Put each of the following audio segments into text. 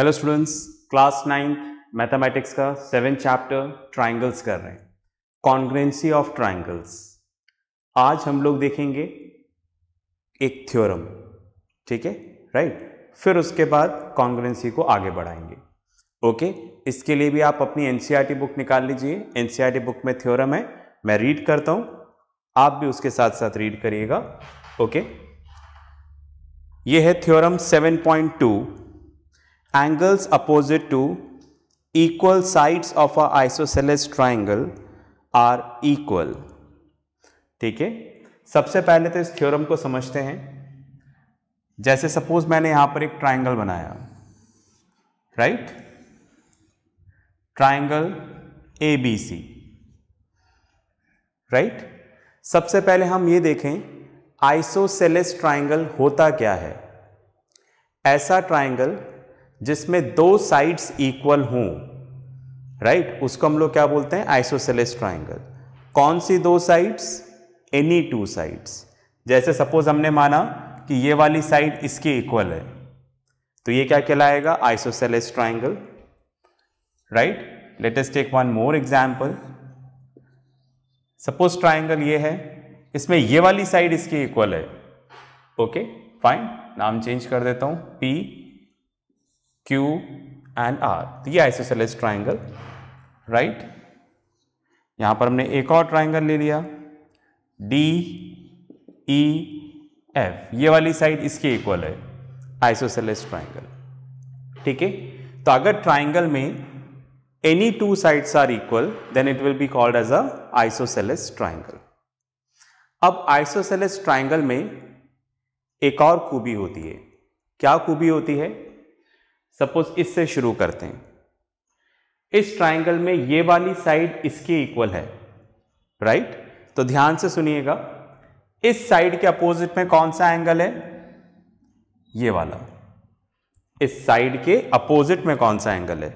Hello students class ninth mathematics का seven chapter triangles कर रहे हैं कॉन्ग्रेंसी ऑफ ट्राइंगल्स आज हम लोग देखेंगे एक थ्योरम ठीक है राइट फिर उसके बाद कॉन्ग्रेंसी को आगे बढ़ाएंगे ओके इसके लिए भी आप अपनी एनसीईआरटी बुक e निकाल लीजिए एनसीईआरटी बुक e में थ्योरम है मैं रीड करता हूँ आप भी उसके साथ साथ रीड करिएगा ओके ये है theorem seven angles opposite to equal sides of a isosceles triangle are equal ठीक है सबसे पहले तो इस थ्योरम को समझते हैं जैसे सपोज मैंने यहां पर एक ट्राइंगल बनाया right triangle A B C right सबसे पहले हम ये देखें आइसोसेलेस ट्राइंगल होता क्या है ऐसा ट्राइंगल जिसमें दो साइड्स इक्वल हों राइट उसको हम लोग क्या बोलते हैं आइसोसेलेस ट्राइंगल कौन सी दो साइड्स एनी टू साइड्स जैसे सपोज हमने माना कि ये वाली साइड इसके इक्वल है तो ये क्या कहलाएगा isosceles triangle right let us take one more example suppose triangle ये है इसमें ये वाली साइड इसकी इक्वल है ओके फाइन नाम चेंज कर देता हूं पी Q एंड R तो ये आइसोसेलेस ट्राइंगल राइट यहां पर हमने एक और ट्राइंगल ले लिया डी ई एफ ये वाली साइड इसके इक्वल है आइसोसेलेस ट्राइंगल ठीक है तो अगर ट्राइंगल में any two sides are equal then it will be called as a isosceles triangle अब आइसोसेलेस ट्राइंगल में एक और खूबी होती है क्या खूबी होती है सपोज इससे शुरू करते हैं इस ट्राइंगल में ये वाली साइड इसके इक्वल है राइट तो ध्यान से सुनिएगा इस साइड के अपोजिट में कौन सा एंगल है ये वाला इस साइड के अपोजिट में कौन सा एंगल है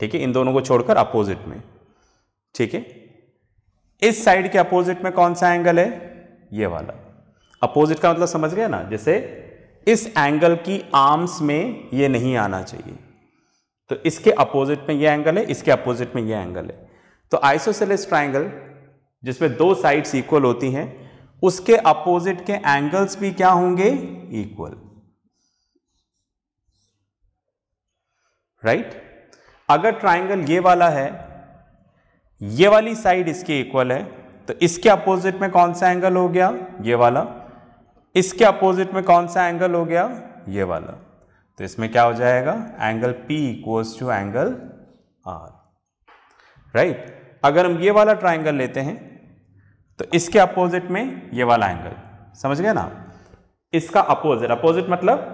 ठीक है इन दोनों को छोड़कर अपोजिट में ठीक है इस साइड के अपोजिट में कौन सा एंगल है ये वाला अपोजिट का मतलब समझ गया ना जैसे इस एंगल की आर्म्स में ये नहीं आना चाहिए तो इसके अपोजिट में ये एंगल है इसके अपोजिट में ये एंगल है तो आइसोसेलेस ट्राइंगल जिसमें दो साइड्स इक्वल होती हैं उसके अपोजिट के एंगल्स भी क्या होंगे इक्वल राइट अगर ट्राइंगल ये वाला है ये वाली साइड इसके इक्वल है तो इसके अपोजिट में कौन सा एंगल हो गया ये वाला इसके अपोजिट में कौन सा एंगल हो गया ये वाला तो इसमें क्या हो जाएगा angle P equals to angle R right right? अगर हम ये वाला ट्राइंगल लेते हैं तो इसके अपोजिट में ये वाला एंगल समझ गया ना इसका अपोजिट अपोजिट मतलब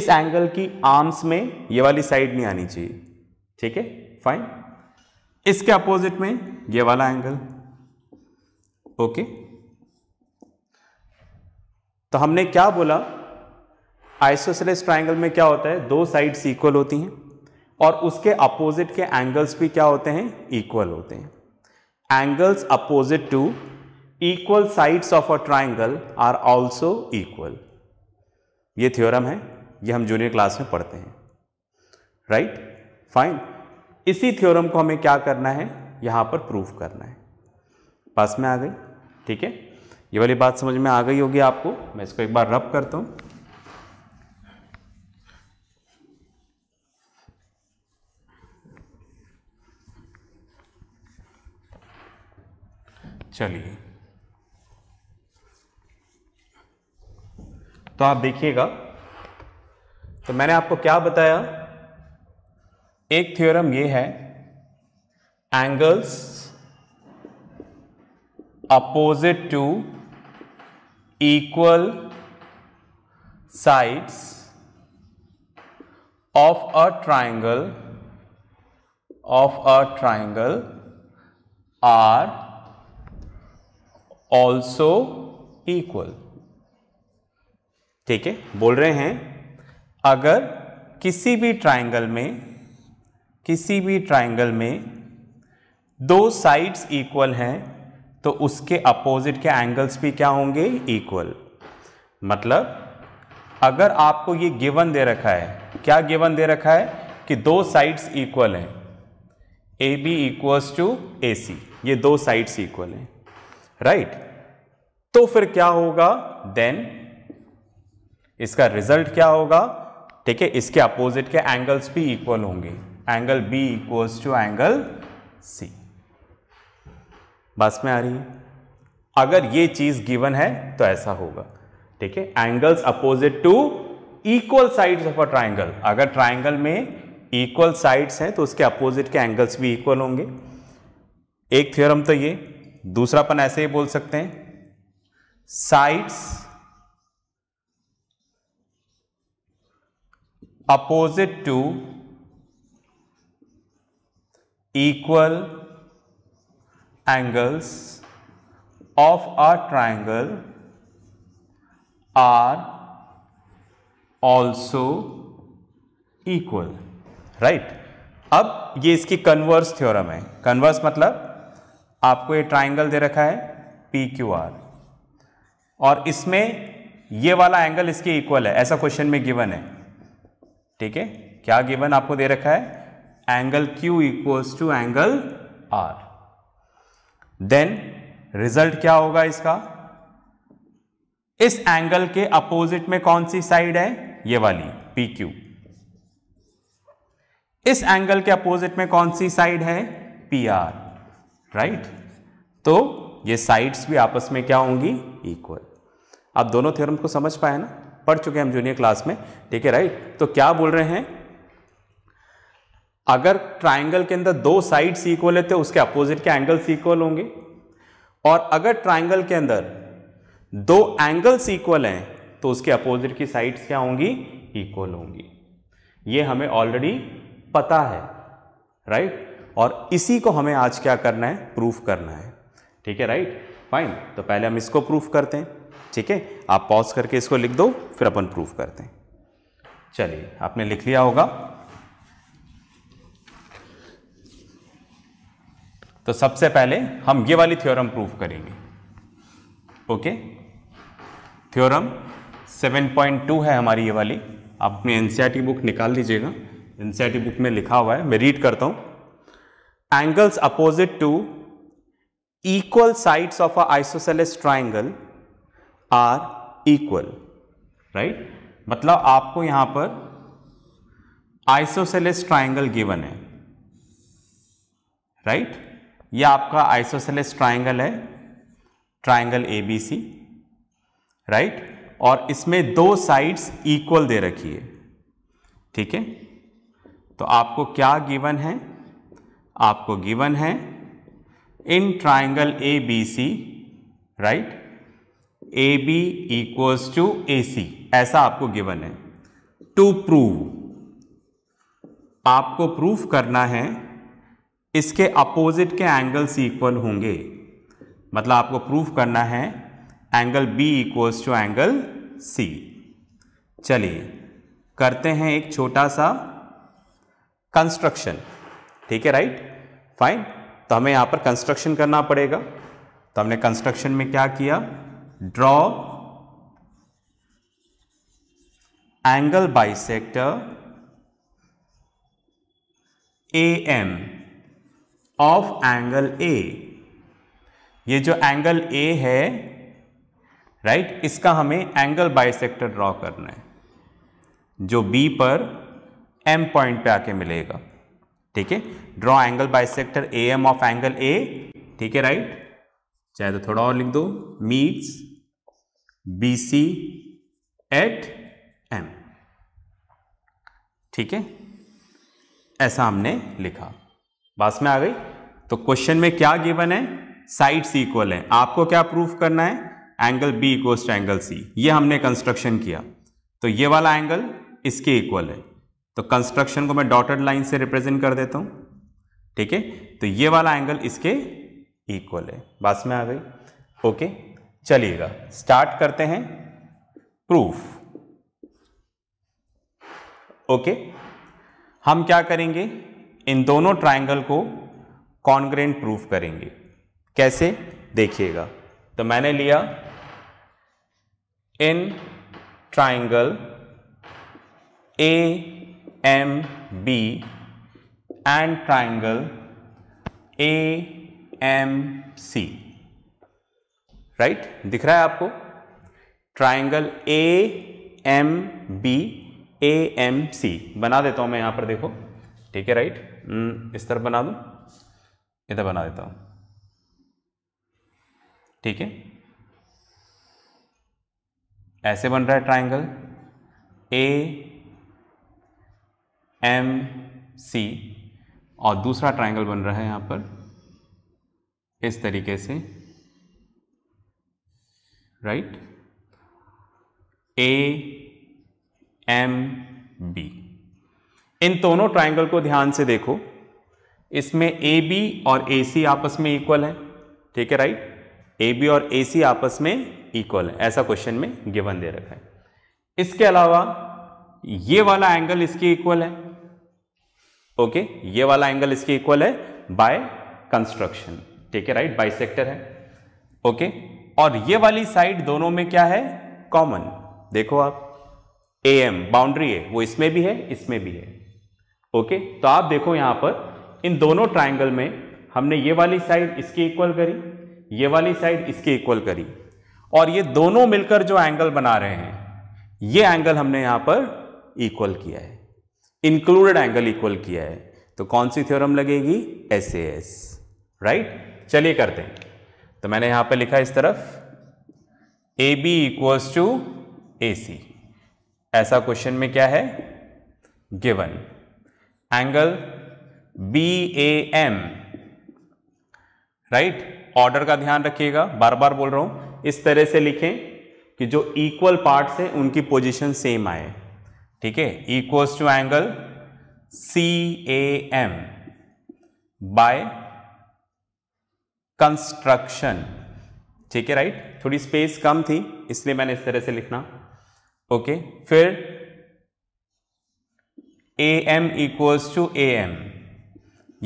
इस एंगल की आर्म्स में ये वाली साइड नहीं आनी चाहिए ठीक है फाइन इसके अपोजिट में ये वाला एंगल ओके okay? तो हमने क्या बोला आइसोसेलेस ट्राइंगल में क्या होता है दो साइड्स इक्वल होती हैं और उसके अपोजिट के एंगल्स भी क्या होते हैं इक्वल होते हैं angles opposite to equal sides of a triangle are also equal ये थ्योरम है ये हम जूनियर क्लास में पढ़ते हैं राइट right? फाइन इसी थ्योरम को हमें क्या करना है यहाँ पर प्रूफ करना है पास में आ गई ठीक है ये वाली बात समझ में आ गई होगी आपको मैं इसको एक बार रब करता हूँ चलिए तो आप देखिएगा तो मैंने आपको क्या बताया एक थ्योरम ये है angles opposite to equal sides of a triangle of a triangle are also equal ठीक है बोल रहे हैं अगर किसी भी ट्राइंगल में किसी भी ट्राइंगल में दो साइड्स इक्वल हैं तो उसके अपोजिट के एंगल्स भी क्या होंगे इक्वल मतलब अगर आपको ये गिवन दे रखा है क्या गिवन दे रखा है कि दो साइड्स इक्वल हैं A B equals to A C ये दो साइड्स इक्वल हैं राइट तो फिर क्या होगा देन इसका रिजल्ट क्या होगा ठीक है इसके अपोजिट के एंगल्स भी इक्वल होंगे angle B equals to angle C बस में आ रही है अगर ये चीज गिवन है तो ऐसा होगा ठीक है angles opposite to equal sides of a triangle अगर ट्राइंगल में इक्वल साइड्स हैं तो उसके अपोजिट के एंगल्स भी इक्वल होंगे एक थ्योरम तो ये दूसरा अपन ऐसे ही बोल सकते हैं sides opposite to equal angles of a triangle are also equal right अब ये इसकी कन्वर्स थ्योरम है कन्वर्स मतलब आपको ये ट्राइंगल दे रखा है पी क्यू आर और इसमें ये वाला एंगल इसके इक्वल है ऐसा क्वेश्चन में गिवन है ठीक है क्या गिवन आपको दे रखा है angle Q equals to angle R then result क्या होगा इसका इस एंगल के अपोजिट में कौन सी साइड है ये वाली पी क्यू इस एंगल के अपोजिट में कौन सी साइड है पी आर राइट तो ये साइड्स भी आपस में क्या होंगी इक्वल आप दोनों थ्योरम को समझ पाए ना पढ़ चुके हैं हम जूनियर क्लास में ठीक है राइट तो क्या बोल रहे हैं अगर ट्राइंगल के अंदर दो साइड्स इक्वल है तो उसके अपोजिट के एंगल्स इक्वल होंगे और अगर ट्राइंगल के अंदर दो एंगल्स इक्वल हैं तो उसके अपोजिट की साइड्स क्या होंगी इक्वल होंगी ये हमें ऑलरेडी पता है राइट right? और इसी को हमें आज क्या करना है प्रूफ करना है ठीक है राइट फाइन तो पहले हम इसको प्रूफ करते हैं ठीक है आप पॉज करके इसको लिख दो फिर अपन प्रूफ करते हैं चलिए आपने लिख लिया होगा तो सबसे पहले हम ये वाली थ्योरम प्रूफ करेंगे ओके थ्योरम 7.2 है हमारी ये वाली आप अपनी एन बुक e निकाल लीजिएगा एन बुक e में लिखा हुआ है मैं रीड करता हूं angles opposite to equal sides of a isosceles triangle are equal right मतलब आपको यहां पर आइसोसेलेस ट्राइंगल गिवन है राइट right? यह आपका आइसोसेलेस ट्राइंगल है triangle A B C right और इसमें दो साइड्स इक्वल दे रखी है ठीक है तो आपको क्या गिवन है आपको गिवन है in triangle A B C right A B equals to A C ऐसा आपको गिवन है टू प्रूव आपको प्रूफ करना है इसके अपोजिट के एंगल्स इक्वल होंगे मतलब आपको प्रूफ करना है angle B equals to angle C चलिए करते हैं एक छोटा सा कंस्ट्रक्शन ठीक है राइट फाइन तो हमें यहाँ पर कंस्ट्रक्शन करना पड़ेगा तो हमने कंस्ट्रक्शन में क्या किया draw angle bisector A M of angle A ये जो एंगल ए है राइट right, इसका हमें एंगल बाइसेक्टर ड्रॉ करना है जो बी पर एम पॉइंट पे आके मिलेगा ठीक है draw angle bisector A M of angle A ठीक है राइट चाहे तो थोड़ा और लिख दो meets B C at M ठीक है ऐसा हमने लिखा बास में आ गई तो क्वेश्चन में क्या गिवन है साइड्स इक्वल हैं आपको क्या प्रूफ करना है angle B equal to angle C ये हमने कंस्ट्रक्शन किया तो ये वाला एंगल इसके इक्वल है तो कंस्ट्रक्शन को मैं डॉटेड लाइन से रिप्रेजेंट कर देता हूँ ठीक है तो ये वाला एंगल इसके इक्वल है बास में आ गई ओके चलिएगा स्टार्ट करते हैं प्रूफ ओके हम क्या करेंगे इन दोनों ट्राइंगल को कॉन्ग्रेंट प्रूफ करेंगे कैसे देखिएगा तो मैंने लिया in triangle A M B and triangle A M C right दिख रहा है आपको triangle A M B A M C बना देता हूं मैं यहां पर देखो ठीक है राइट हम्म। इस तरफ बना दूँ इधर बना देता हूँ ठीक है ऐसे बन रहा है ट्राइंगल ए एम सी और दूसरा ट्राइंगल बन रहा है यहाँ पर इस तरीके से राइट ए एम बी इन दोनों ट्राइंगल को ध्यान से देखो इसमें ए बी और ए सी आपस में इक्वल है ठीक है राइट ए बी और ए सी आपस में इक्वल है ऐसा क्वेश्चन में गिवन दे रखा है इसके अलावा ये वाला एंगल इसके इक्वल है ओके ये वाला एंगल इसके इक्वल है बाय कंस्ट्रक्शन ठीक है राइट बाई सेक्टर है ओके और ये वाली साइड दोनों में क्या है कॉमन देखो आप ए एम बाउंड्री है वो इसमें भी है इसमें भी है ओके तो आप देखो यहां पर इन दोनों ट्राइंगल में हमने ये वाली साइड इसकी इक्वल करी ये वाली साइड इसकी इक्वल करी और ये दोनों मिलकर जो एंगल बना रहे हैं ये एंगल हमने यहां पर इक्वल किया है इंक्लूडेड एंगल इक्वल किया है तो कौन सी थ्योरम लगेगी एस ए एस राइट चलिए करते हैं तो मैंने यहां पर लिखा इस तरफ A B equals to A C ऐसा क्वेश्चन में क्या है given angle B A M right order का ध्यान रखिएगा बार बार बोल रहा हूं इस तरह से लिखें कि जो इक्वल पार्ट्स है उनकी पोजीशन सेम आए ठीक है equals to angle C A M by construction ठीक है राइट थोड़ी स्पेस कम थी इसलिए मैंने इस तरह से लिखना ओके फिर A M equals to A M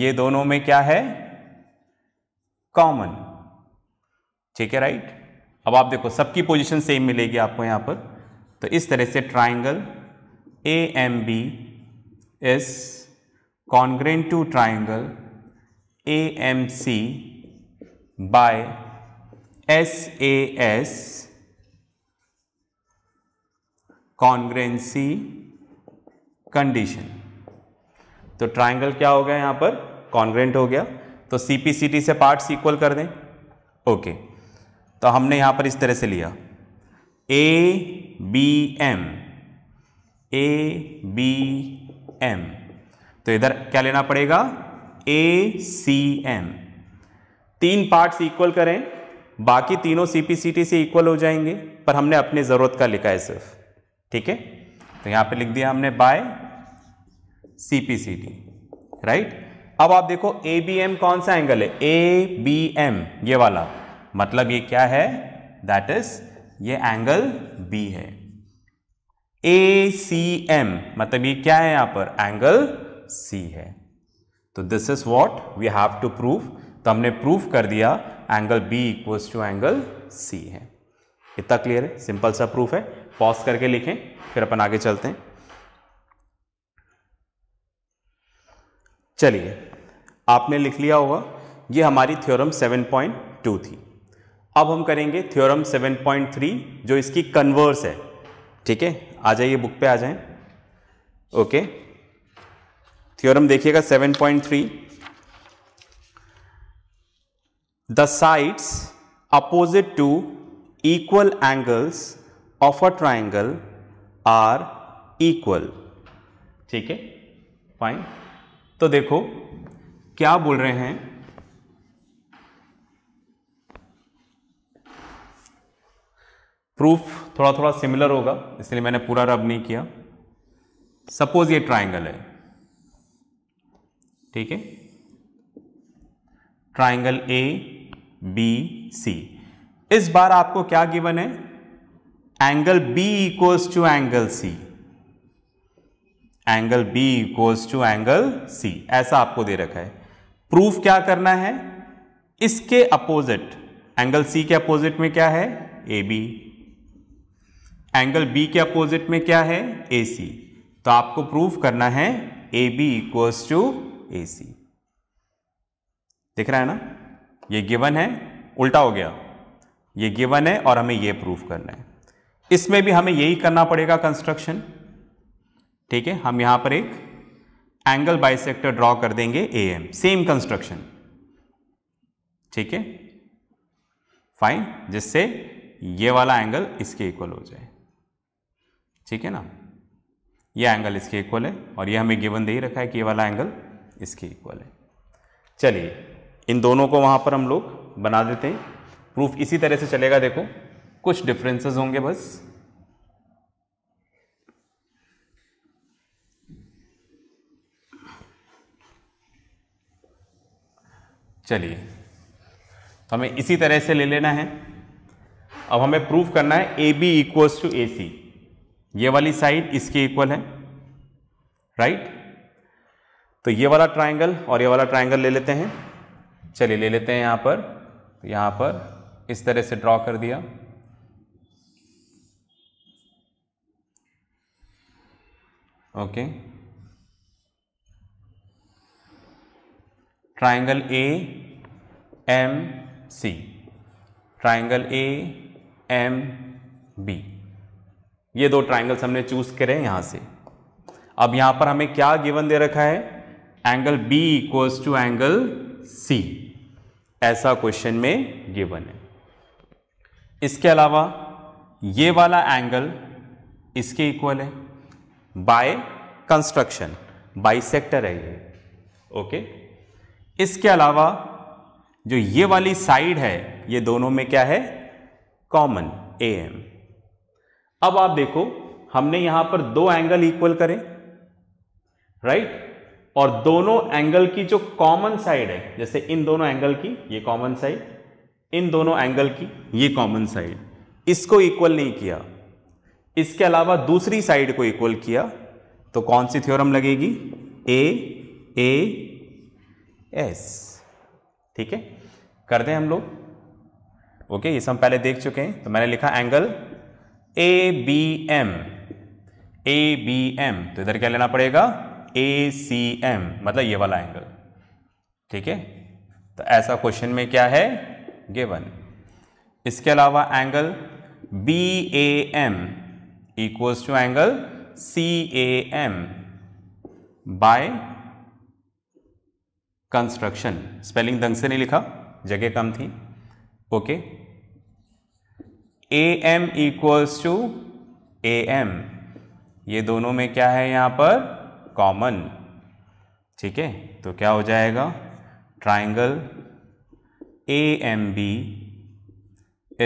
ये दोनों में क्या है कॉमन ठीक है राइट अब आप देखो सबकी पोजीशन सेम मिलेगी आपको यहां पर तो इस तरह से triangle A M B is congruent to triangle A M C by S A S congruency condition तो ट्राइंगल क्या हो गया यहाँ पर कॉन्ग्रेंट हो गया तो सी पी सी टी से पार्ट्स इक्वल कर दें ओके तो हमने यहाँ पर इस तरह से लिया A B M A B M तो इधर क्या लेना पड़ेगा ए सी एम तीन पार्ट्स इक्वल करें बाकी तीनों सी पी सी टी से इक्वल हो जाएंगे पर हमने अपनी ज़रूरत का लिखा है सिर्फ ठीक है तो यहाँ पे लिख दिया हमने बाय सीपीसीटी राइट अब आप देखो ए बी एम कौन सा एंगल है ए बी एम ये वाला मतलब ये क्या है दैट इज ये एंगल बी है ए सी एम मतलब ये क्या है यहां पर एंगल सी है तो this is what we have to prove तो हमने प्रूव कर दिया angle B equals to angle C है इतना क्लियर है सिंपल सा प्रूफ है पॉज करके लिखें फिर अपन आगे चलते हैं चलिए आपने लिख लिया होगा ये हमारी थ्योरम 7.2 थी अब हम करेंगे थ्योरम 7.3 जो इसकी कन्वर्स है ठीक है आ जाइए बुक पे आ जाएं ओके थ्योरम देखिएगा 7.3 the sides opposite to equal angles of a triangle are equal ठीक है फाइन तो देखो क्या बोल रहे हैं प्रूफ थोड़ा थोड़ा सिमिलर होगा इसलिए मैंने पूरा रब नहीं किया सपोज ये ट्राइंगल है ठीक है ट्राइंगल ए बी सी इस बार आपको क्या गिवन है angle B equals to angle C angle B equals to angle C ऐसा आपको दे रखा है प्रूफ क्या करना है इसके अपोजिट एंगल सी के अपोजिट में क्या है ए बी एंगल बी के अपोजिट में क्या है ए सी तो आपको प्रूफ करना है A B equals to A C दिख रहा है ना ये गिवन है उल्टा हो गया ये गिवन है और हमें ये प्रूफ करना है इसमें भी हमें यही करना पड़ेगा कंस्ट्रक्शन ठीक है हम यहां पर एक एंगल बाइसेक्टर ड्रॉ कर देंगे ए एम सेम कंस्ट्रक्शन ठीक है फाइन जिससे ये वाला एंगल इसके इक्वल हो जाए ठीक है ना ये एंगल इसके इक्वल है और ये हमें गिवन दे ही रखा है कि ये वाला एंगल इसके इक्वल है चलिए इन दोनों को वहां पर हम लोग बना देते हैं प्रूफ इसी तरह से चलेगा देखो कुछ डिफरेंसेस होंगे बस चलिए तो हमें इसी तरह से ले लेना है अब हमें प्रूफ करना है A B equals to A C ये वाली साइड इसके इक्वल है राइट तो ये वाला ट्राइंगल और ये वाला ट्राइंगल ले लेते हैं चलिए ले लेते हैं यहाँ पर तो यहाँ पर इस तरह से ड्रॉ कर दिया okay okay. Triangle A M C triangle A M B ये दो ट्राइंगल्स हमने चूज करे यहां से अब यहां पर हमें क्या गिवन दे रखा है angle B equals to angle C ऐसा क्वेश्चन में गिवन है इसके अलावा ये वाला एंगल इसके इक्वल है बाय कंस्ट्रक्शन बाई सेक्टर है ये ओके इसके अलावा जो ये वाली साइड है ये दोनों में क्या है कॉमन ए एम अब आप देखो हमने यहां पर दो एंगल इक्वल करें राइट और दोनों एंगल की जो कॉमन साइड है जैसे इन दोनों एंगल की ये कॉमन साइड इन दोनों एंगल की ये कॉमन साइड इसको इक्वल नहीं किया इसके अलावा दूसरी साइड को इक्वल किया तो कौन सी थ्योरम लगेगी ए ए एस ठीक है कर दें हम लोग ओके ये सब पहले देख चुके हैं तो मैंने लिखा angle A B M A B M तो इधर क्या लेना पड़ेगा ए सी एम मतलब ये वाला एंगल ठीक है तो ऐसा क्वेश्चन में क्या है गिवन इसके अलावा angle B A M equals to angle C A M by construction spelling ढंग से नहीं लिखा जगह कम थी okay A M equals to A M ये दोनों में क्या है यहां पर कॉमन ठीक है तो क्या हो जाएगा triangle A M B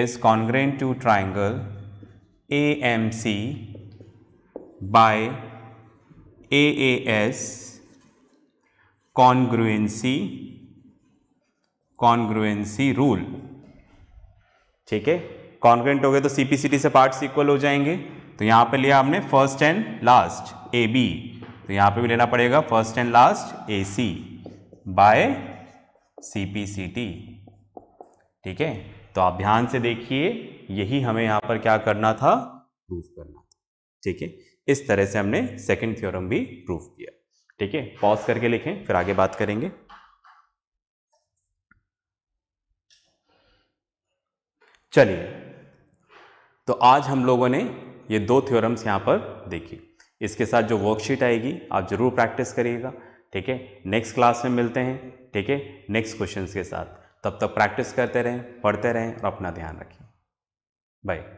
is congruent to triangle A M C by A S congruency congruency rule ठीक है कॉन्ग्रेंट हो गए तो सीपीसीटी से पार्ट्स इक्वल हो जाएंगे तो यहां पे लिया हमने first and last A B तो यहां पे भी लेना पड़ेगा first and last A C by C P C T ठीक है तो आप ध्यान से देखिए यही हमें यहां पर क्या करना था प्रूफ करना था ठीक है इस तरह से हमने सेकेंड थ्योरम भी प्रूफ किया ठीक है पॉज करके लिखें फिर आगे बात करेंगे चलिए तो आज हम लोगों ने ये दो थ्योरम्स यहाँ पर देखी इसके साथ जो वर्कशीट आएगी आप ज़रूर प्रैक्टिस करिएगा ठीक है नेक्स्ट क्लास में मिलते हैं ठीक है नेक्स्ट क्वेश्चन के साथ तब तक प्रैक्टिस करते रहें पढ़ते रहें और अपना ध्यान रखें बाय